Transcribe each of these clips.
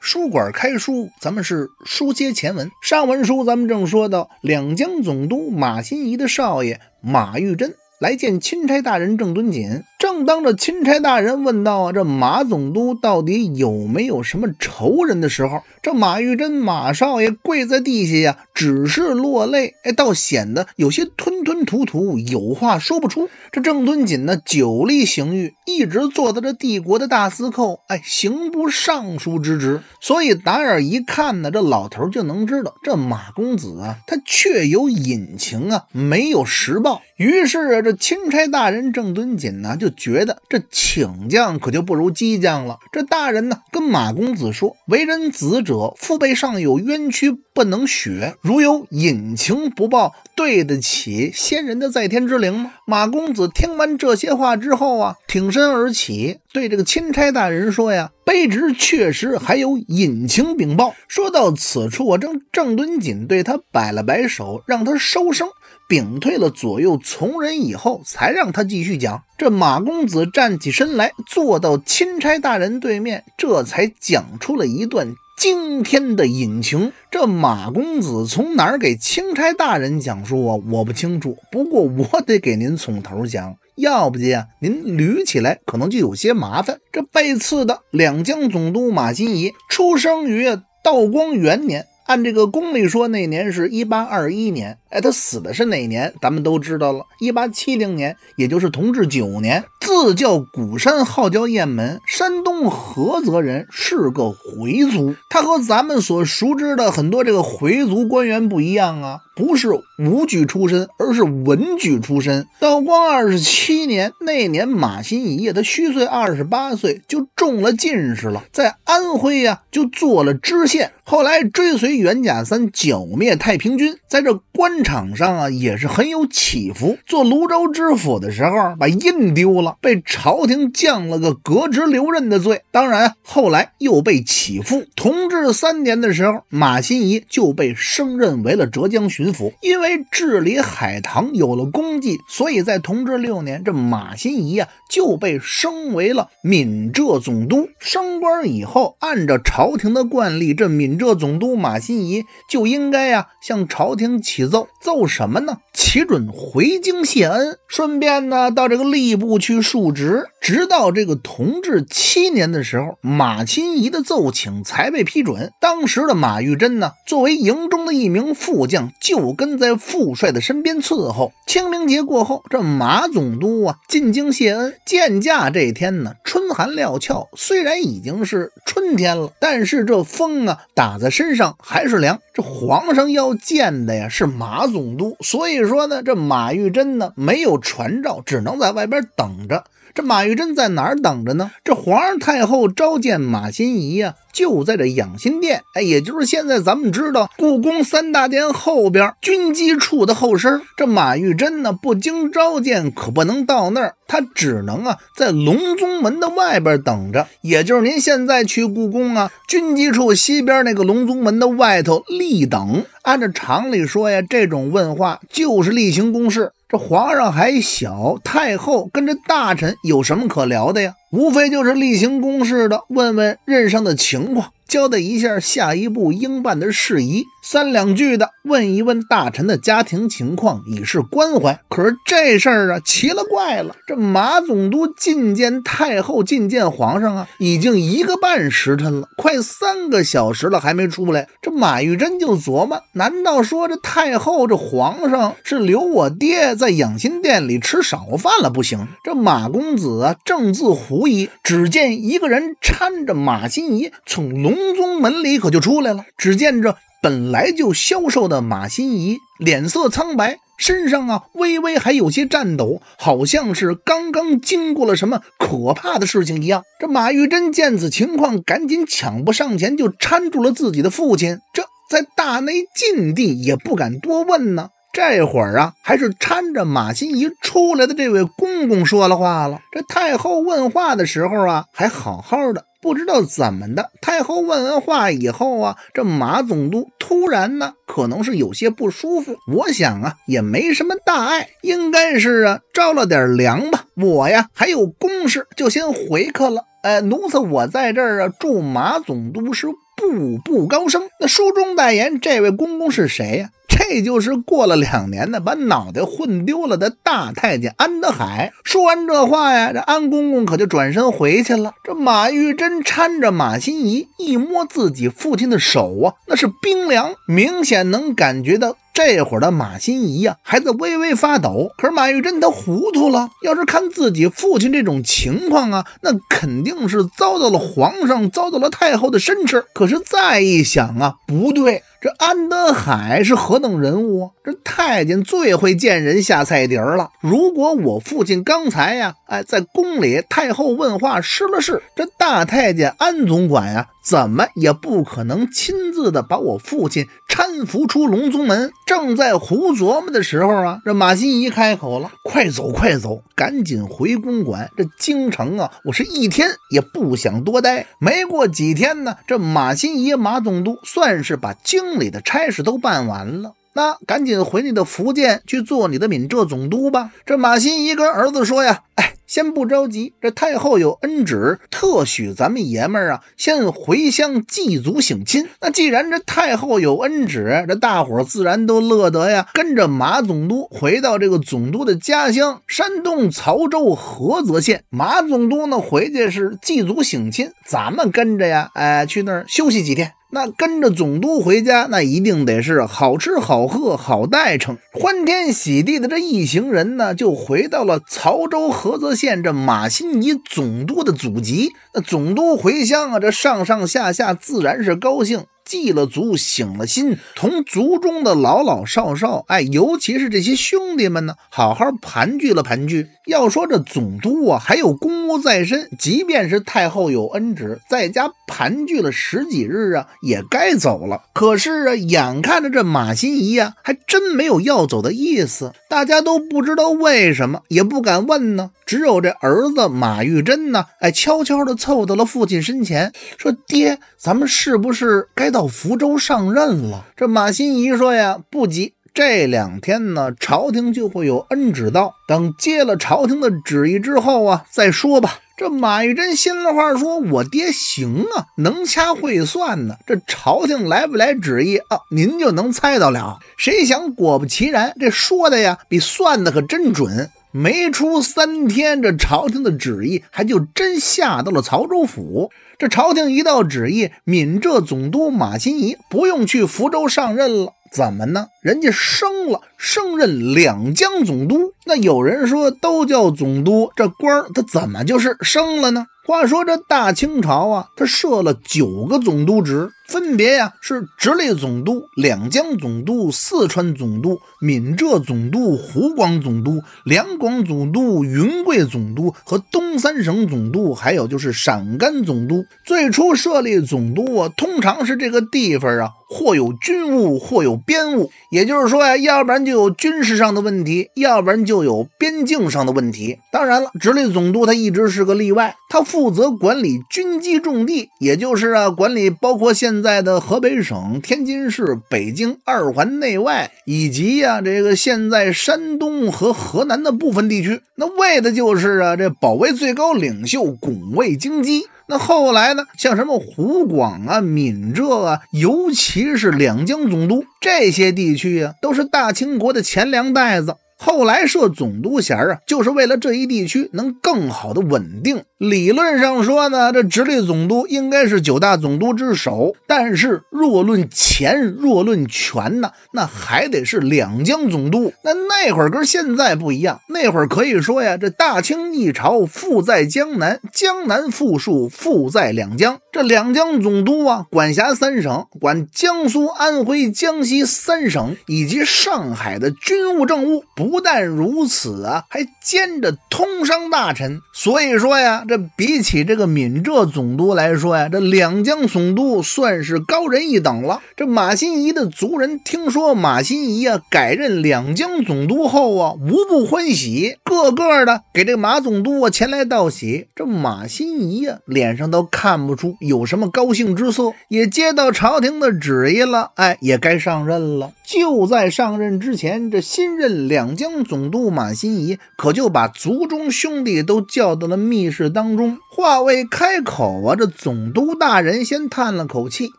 书馆开书，咱们是书接前文。上文书咱们正说到两江总督马新贻的少爷马玉珍来见钦差大人郑敦锦。正当这钦差大人问到这马总督到底有没有什么仇人的时候，这马玉珍马少爷跪在地下呀。只是落泪，哎，倒显得有些吞吞吐吐，有话说不出。这郑敦锦呢，久历刑狱，一直做在这帝国的大司寇，哎，刑部尚书之职。所以打眼一看呢，这老头就能知道，这马公子啊，他确有隐情啊，没有实报。于是啊，这钦差大人郑敦锦呢，就觉得这请将可就不如激将了。这大人呢，跟马公子说，为人子者，父辈上有冤屈不能雪。如有隐情不报，对得起先人的在天之灵吗？马公子听完这些话之后啊，挺身而起，对这个钦差大人说呀：“卑职确实还有隐情禀报。”说到此处，我正正蹲紧，对他摆了摆手，让他收声，屏退了左右从人以后，才让他继续讲。这马公子站起身来，坐到钦差大人对面，这才讲出了一段。惊天的隐情，这马公子从哪儿给钦差大人讲述啊？我不清楚，不过我得给您从头讲，要不介啊，您捋起来可能就有些麻烦。这被刺的两江总督马新贻，出生于道光元年。按这个公历说，那年是一八二一年。哎，他死的是哪年？咱们都知道了，一八七零年，也就是同治九年。字叫古山，号叫雁门，山东菏泽人，是个回族。他和咱们所熟知的很多这个回族官员不一样啊，不是武举出身，而是文举出身。道光二十七年那年马新贻，他虚岁二十八岁就中了进士了，在安徽呀就做了知县，后来追随。袁甲三剿灭太平军，在这官场上啊，也是很有起伏。做泸州知府的时候，把印丢了，被朝廷降了个革职留任的罪。当然，后来又被起复。同治三年的时候，马新贻就被升任为了浙江巡抚，因为治理海棠有了功绩，所以在同治六年，这马新贻呀。就被升为了闽浙总督。升官以后，按照朝廷的惯例，这闽浙总督马新仪就应该呀向朝廷启奏，奏什么呢？启准回京谢恩，顺便呢到这个吏部去述职。直到这个同治七年的时候，马新仪的奏请才被批准。当时的马玉珍呢，作为营中的一名副将，就跟在副帅的身边伺候。清明节过后，这马总督啊进京谢恩。见驾这天呢，春寒料峭。虽然已经是春天了，但是这风啊，打在身上还是凉。这皇上要见的呀，是马总督，所以说呢，这马玉珍呢，没有传召，只能在外边等着。这马玉珍在哪儿等着呢？这皇上太后召见马心怡呀，就在这养心殿。哎，也就是现在咱们知道，故宫三大殿后边军机处的后身。这马玉珍呢，不经召见可不能到那儿，他只能啊在隆宗门的外边等着。也就是您现在去故宫啊，军机处西边那个隆宗门的外头立等。按照常理说呀，这种问话就是例行公事。这皇上还小，太后跟这大臣有什么可聊的呀？无非就是例行公事的问问任上的情况，交代一下下一步应办的事宜，三两句的问一问大臣的家庭情况，以示关怀。可是这事儿啊，奇了怪了！这马总督觐见太后、觐见皇上啊，已经一个半时辰了，快三个小时了，还没出来。这马玉珍就琢磨：难道说这太后、这皇上是留我爹在养心殿里吃晌饭了？不行！这马公子啊，正自活。所以只见一个人搀着马心怡从隆宗门里可就出来了。只见这本来就消瘦的马心怡脸色苍白，身上啊微微还有些颤抖，好像是刚刚经过了什么可怕的事情一样。这马玉珍见此情况，赶紧抢步上前就搀住了自己的父亲。这在大内禁地也不敢多问呢。这会儿啊，还是搀着马心怡出来的这位公公说了话了。这太后问话的时候啊，还好好的，不知道怎么的，太后问完话以后啊，这马总督突然呢，可能是有些不舒服。我想啊，也没什么大碍，应该是啊，着了点凉吧。我呀，还有公事，就先回去了。哎，奴才我在这儿啊，祝马总督是。步步高升。那书中代言这位公公是谁呀？这就是过了两年呢，把脑袋混丢了的大太监安德海。说完这话呀，这安公公可就转身回去了。这马玉珍搀着马心怡，一摸自己父亲的手啊，那是冰凉，明显能感觉到。这会儿的马心怡呀还在微微发抖，可是马玉珍她糊涂了。要是看自己父亲这种情况啊，那肯定是遭到了皇上、遭到了太后的申斥。可是再一想啊，不对。这安德海是何等人物？这太监最会见人下菜碟了。如果我父亲刚才呀，哎，在宫里太后问话失了势，这大太监安总管呀，怎么也不可能亲自的把我父亲搀扶出隆宗门。正在胡琢磨的时候啊，这马心怡开口了：“快走，快走，赶紧回公馆。这京城啊，我是一天也不想多待。”没过几天呢，这马心怡马总督算是把京。宫里的差事都办完了，那赶紧回你的福建去做你的闽浙总督吧。这马新贻跟儿子说呀：“哎，先不着急，这太后有恩旨，特许咱们爷们儿啊，先回乡祭祖省亲。那既然这太后有恩旨，这大伙儿自然都乐得呀，跟着马总督回到这个总督的家乡山东曹州菏泽县。马总督呢，回去是祭祖省亲，咱们跟着呀，哎，去那儿休息几天。”那跟着总督回家，那一定得是好吃好喝好待成。欢天喜地的这一行人呢，就回到了曹州菏泽县这马新贻总督的祖籍。那总督回乡啊，这上上下下自然是高兴。祭了祖，醒了心，同族中的老老少少，哎，尤其是这些兄弟们呢，好好盘踞了盘踞。要说这总督啊，还有公务在身，即便是太后有恩旨，在家盘踞了十几日啊，也该走了。可是啊，眼看着这马新仪啊，还真没有要走的意思。大家都不知道为什么，也不敢问呢。只有这儿子马玉珍呢，哎，悄悄地凑到了父亲身前，说：“爹，咱们是不是该到？”到福州上任了。这马新仪说呀：“不急，这两天呢，朝廷就会有恩旨到。等接了朝廷的旨意之后啊，再说吧。”这马玉珍心里话说：“我爹行啊，能掐会算呢。这朝廷来不来旨意啊，您就能猜到了。”谁想果不其然，这说的呀，比算的可真准。没出三天，这朝廷的旨意还就真下到了曹州府。这朝廷一道旨意，闽浙总督马新贻不用去福州上任了。怎么呢？人家升了，升任两江总督。那有人说，都叫总督，这官儿他怎么就是升了呢？话说这大清朝啊，他设了九个总督职。分别呀是直隶总督、两江总督、四川总督、闽浙总督、湖广总督、两广总督、云贵总督和东三省总督，还有就是陕甘总督。最初设立总督啊，通常是这个地方啊，或有军务，或有边务。也就是说呀，要不然就有军事上的问题，要不然就有边境上的问题。当然了，直隶总督他一直是个例外，他负责管理军机重地，也就是啊，管理包括现。在的河北省、天津市、北京二环内外，以及呀这个现在山东和河南的部分地区，那为的就是啊这保卫最高领袖，拱卫京畿。那后来呢，像什么湖广啊、闽浙啊，尤其是两江总督这些地区啊，都是大清国的钱粮袋子。后来设总督衔啊，就是为了这一地区能更好的稳定。理论上说呢，这直隶总督应该是九大总督之首，但是若论钱，若论权呢，那还得是两江总督。那那会儿跟现在不一样，那会儿可以说呀，这大清一朝富在江南，江南富庶，富在两江。这两江总督啊，管辖三省，管江苏、安徽、江西三省以及上海的军务、政务不？不但如此啊，还兼着通商大臣。所以说呀，这比起这个闽浙总督来说呀，这两江总督算是高人一等了。这马新贻的族人听说马新贻啊改任两江总督后啊，无不欢喜，个个的给这马总督啊前来道喜。这马新贻呀，脸上都看不出有什么高兴之色，也接到朝廷的旨意了，哎，也该上任了。就在上任之前，这新任两江总督马新贻可就把族中兄弟都叫到了密室当中，话未开口啊，这总督大人先叹了口气。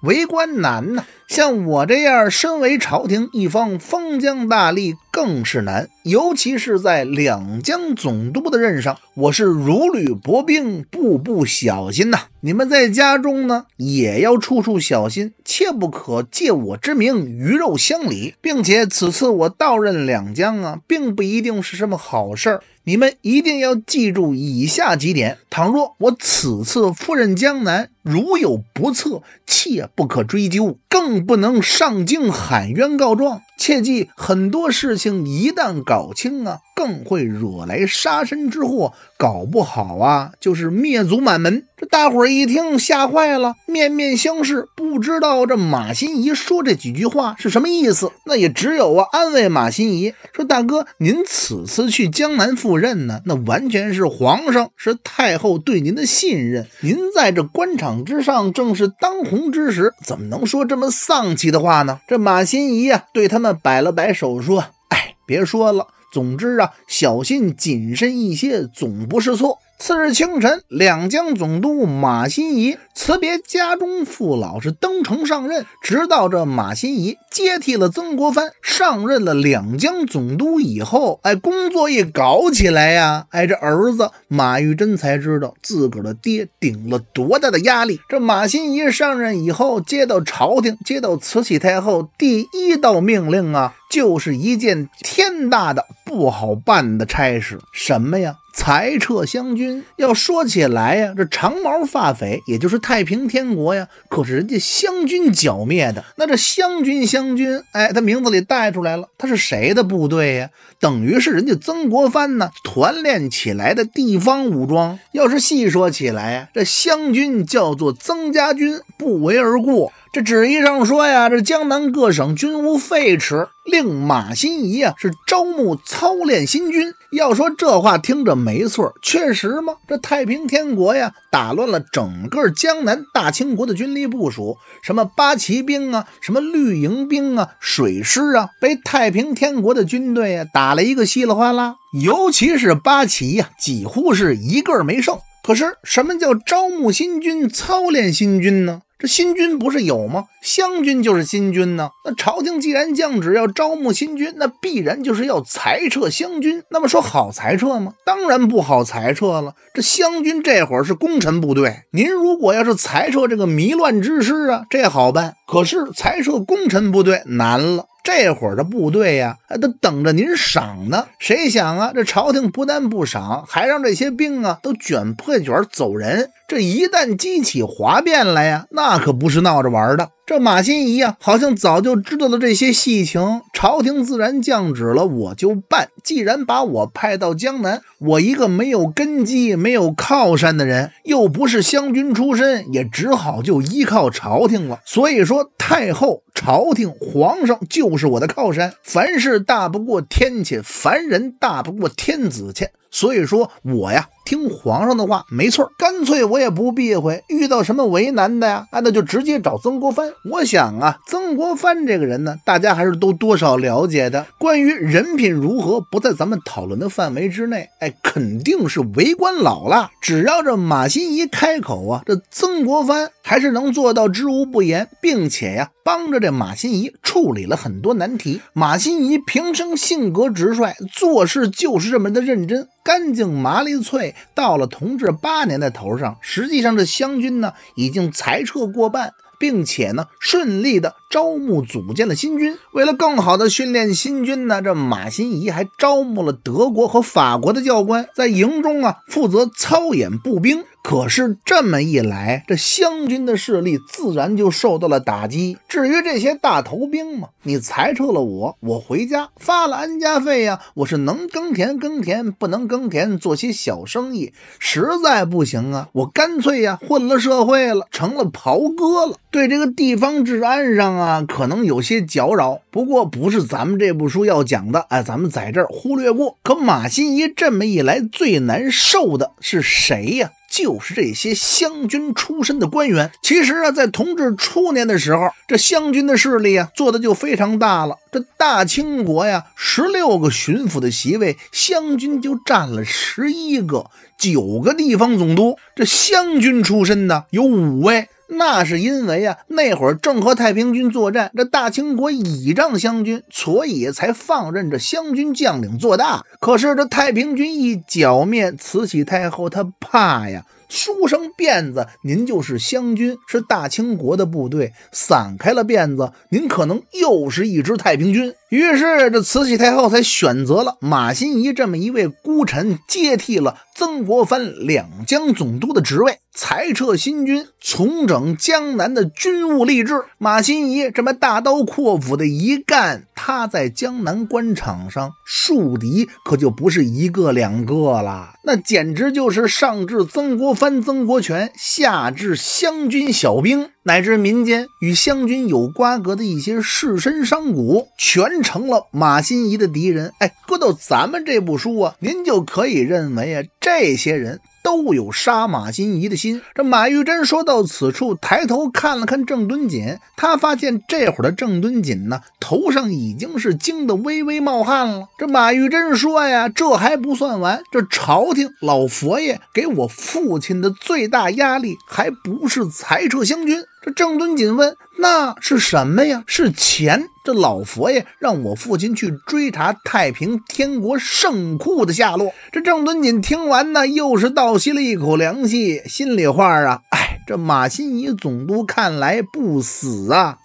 为官难呐，像我这样身为朝廷一方封疆大吏，更是难。尤其是在两江总督的任上，我是如履薄冰，步步小心呐。你们在家中呢，也要处处小心，切不可借我之名鱼肉乡里。并且此次我到任两江啊，并不一定是什么好事儿。你们一定要记住以下几点：倘若我此次赴任江南，如有不测，切不可追究，更不能上京喊冤告状。切记，很多事情一旦搞清啊，更会惹来杀身之祸，搞不好啊，就是灭族满门。这大伙儿一听，吓坏了，面面相视，不知道这马心怡说这几句话是什么意思。那也只有啊，安慰马心怡说：“大哥，您此次去江南赴任呢，那完全是皇上是太后对您的信任，您在这官场。”之上正是当红之时，怎么能说这么丧气的话呢？这马心怡呀，对他们摆了摆手，说：“哎，别说了。总之啊，小心谨慎一些，总不是错。”次日清晨，两江总督马新贻辞别家中父老，是登城上任。直到这马新贻接替了曾国藩上任了两江总督以后，哎，工作一搞起来呀，哎，这儿子马玉珍才知道自个儿的爹顶了多大的压力。这马新贻上任以后，接到朝廷接到慈禧太后第一道命令啊，就是一件天大的。不好办的差事，什么呀？裁撤湘军。要说起来呀，这长毛发匪，也就是太平天国呀，可是人家湘军剿灭的。那这湘军，湘军，哎，他名字里带出来了，他是谁的部队呀？等于是人家曾国藩呢，团练起来的地方武装。要是细说起来呀，这湘军叫做曾家军，不为而过。这旨意上说呀，这江南各省均无废弛，令马新贻啊是招募操练新军。要说这话听着没错，确实吗？这太平天国呀打乱了整个江南大清国的军力部署，什么八旗兵啊，什么绿营兵啊，水师啊，被太平天国的军队啊打了一个稀里哗啦。尤其是八旗呀，几乎是一个没剩。可是什么叫招募新军、操练新军呢？这新军不是有吗？湘军就是新军呢。那朝廷既然降旨要招募新军，那必然就是要裁撤湘军。那么说好裁撤吗？当然不好裁撤了。这湘军这会儿是功臣部队，您如果要是裁撤这个迷乱之师啊，这好办；可是裁撤功臣部队难了。这会儿的部队呀，都等着您赏呢。谁想啊，这朝廷不但不赏，还让这些兵啊都卷破卷走人。这一旦激起哗变来呀，那可不是闹着玩的。这马新仪呀，好像早就知道了这些细情，朝廷自然降旨了，我就办。既然把我派到江南，我一个没有根基、没有靠山的人，又不是湘军出身，也只好就依靠朝廷了。所以说，太后、朝廷、皇上就是我的靠山，凡事大不过天且凡人大不过天子谴。所以说，我呀听皇上的话没错，干脆我也不避讳，遇到什么为难的呀，啊，那就直接找曾国藩。我想啊，曾国藩这个人呢，大家还是都多少了解的。关于人品如何，不在咱们讨论的范围之内。哎，肯定是为官老辣，只要这马新一开口啊，这曾国藩还是能做到知无不言，并且呀。帮着这马心怡处理了很多难题。马心怡平生性格直率，做事就是这么的认真、干净、麻利脆。到了同治八年的头上，实际上这湘军呢已经裁撤过半，并且呢顺利的招募组建了新军。为了更好的训练新军呢，这马心怡还招募了德国和法国的教官，在营中啊负责操演步兵。可是这么一来，这湘军的势力自然就受到了打击。至于这些大头兵嘛，你裁撤了我，我回家发了安家费呀。我是能耕田耕田，不能耕田做些小生意，实在不行啊，我干脆呀混了社会了，成了袍哥了。对这个地方治安上啊，可能有些搅扰。不过不是咱们这部书要讲的，哎，咱们在这儿忽略过。可马新贻这么一来，最难受的是谁呀？就是这些湘军出身的官员，其实啊，在同治初年的时候，这湘军的势力啊，做的就非常大了。这大清国呀，十六个巡抚的席位，湘军就占了十一个；九个地方总督，这湘军出身的有五位。那是因为啊，那会儿正和太平军作战，这大清国倚仗湘军，所以才放任着湘军将领做大。可是这太平军一剿灭，慈禧太后她怕呀，梳生辫子，您就是湘军，是大清国的部队；散开了辫子，您可能又是一支太平军。于是，这慈禧太后才选择了马新仪这么一位孤臣，接替了曾国藩两江总督的职位，裁撤新军，重整江南的军务吏治。马新仪这么大刀阔斧的一干，他在江南官场上树敌可就不是一个两个了，那简直就是上至曾国藩、曾国荃，下至湘军小兵。乃至民间与湘军有瓜葛的一些士绅商贾，全成了马新贻的敌人。哎，搁到咱们这部书啊，您就可以认为啊，这些人。都有杀马新仪的心。这马玉珍说到此处，抬头看了看郑敦锦，他发现这会儿的郑敦锦呢，头上已经是惊得微微冒汗了。这马玉珍说呀：“这还不算完，这朝廷老佛爷给我父亲的最大压力，还不是裁撤湘军？”这郑敦锦问：“那是什么呀？是钱。”老佛爷让我父亲去追查太平天国圣库的下落。这郑敦锦听完呢，又是倒吸了一口凉气，心里话啊，哎，这马新贻总督看来不死啊，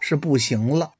是不行了。